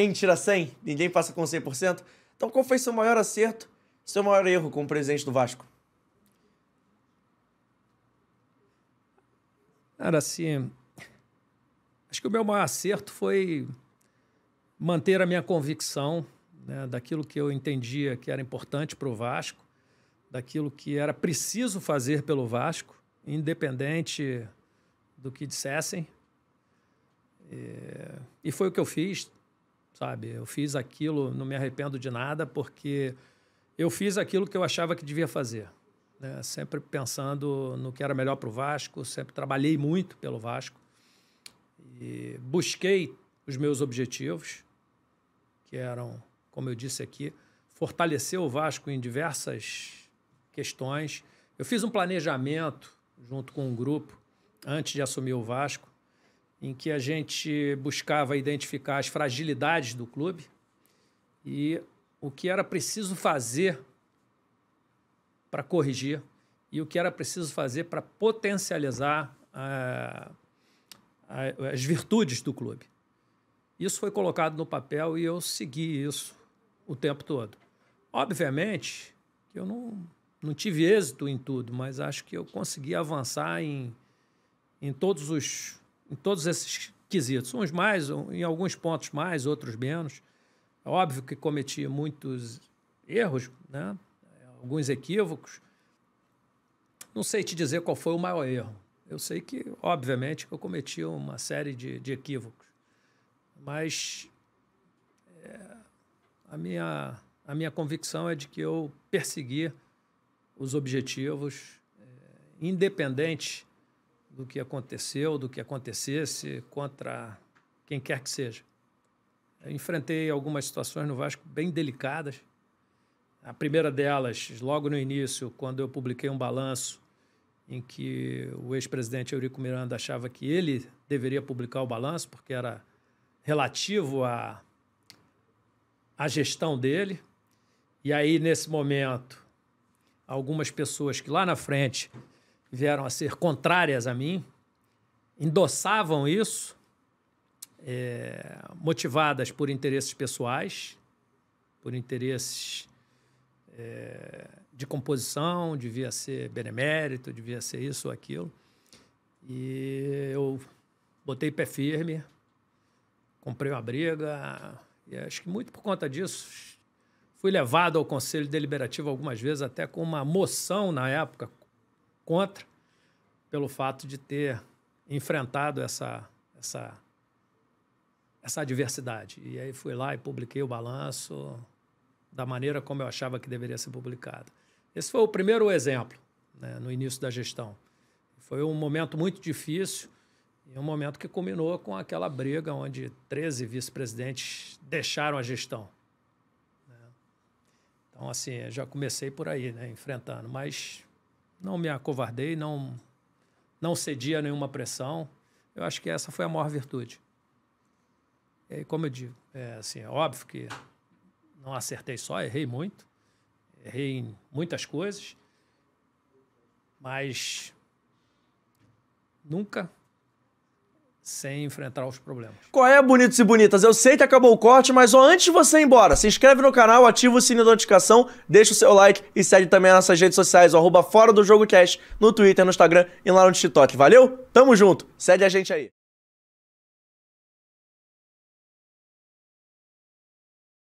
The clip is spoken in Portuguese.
Ninguém tira 100, ninguém passa com 100%. Então qual foi seu maior acerto, seu maior erro com o presidente do Vasco? Cara, assim, acho que o meu maior acerto foi manter a minha convicção né, daquilo que eu entendia que era importante para o Vasco, daquilo que era preciso fazer pelo Vasco, independente do que dissessem. E, é, e foi o que eu fiz sabe? Eu fiz aquilo, não me arrependo de nada, porque eu fiz aquilo que eu achava que devia fazer. Né? Sempre pensando no que era melhor para o Vasco, sempre trabalhei muito pelo Vasco. E busquei os meus objetivos, que eram, como eu disse aqui, fortalecer o Vasco em diversas questões. Eu fiz um planejamento junto com um grupo antes de assumir o Vasco em que a gente buscava identificar as fragilidades do clube e o que era preciso fazer para corrigir e o que era preciso fazer para potencializar a, eh, a, as virtudes do clube. Isso foi colocado no papel e eu segui isso o tempo todo. Obviamente que eu não, não tive êxito em tudo, mas acho que eu consegui avançar em, em todos os em todos esses quesitos. Uns mais, em alguns pontos mais, outros menos. É óbvio que cometi muitos erros, né? alguns equívocos. Não sei te dizer qual foi o maior erro. Eu sei que, obviamente, que eu cometi uma série de, de equívocos. Mas é, a, minha, a minha convicção é de que eu persegui os objetivos, é, independente do que aconteceu, do que acontecesse contra quem quer que seja. Eu enfrentei algumas situações no Vasco bem delicadas. A primeira delas, logo no início, quando eu publiquei um balanço em que o ex-presidente Eurico Miranda achava que ele deveria publicar o balanço, porque era relativo à, à gestão dele. E aí, nesse momento, algumas pessoas que lá na frente vieram a ser contrárias a mim, endossavam isso, é, motivadas por interesses pessoais, por interesses é, de composição, devia ser benemérito, devia ser isso ou aquilo. E eu botei pé firme, comprei uma briga, e acho que muito por conta disso fui levado ao Conselho Deliberativo algumas vezes, até com uma moção na época contra, pelo fato de ter enfrentado essa, essa, essa adversidade. E aí fui lá e publiquei o balanço da maneira como eu achava que deveria ser publicado. Esse foi o primeiro exemplo né, no início da gestão. Foi um momento muito difícil e um momento que culminou com aquela briga onde 13 vice-presidentes deixaram a gestão. Né. Então, assim, já comecei por aí, né, enfrentando. Mas não me acovardei, não, não cedi a nenhuma pressão. Eu acho que essa foi a maior virtude. E aí, como eu digo, é assim, é óbvio que não acertei só, errei muito, errei em muitas coisas, mas nunca sem enfrentar os problemas. Qual é, bonitos e bonitas? Eu sei que acabou o corte, mas ó, antes de você ir embora, se inscreve no canal, ativa o sininho da notificação, deixa o seu like e segue também as nossas redes sociais, ó, Fora do Jogo Cast, no Twitter, no Instagram e lá no TikTok. Valeu? Tamo junto, segue a gente aí.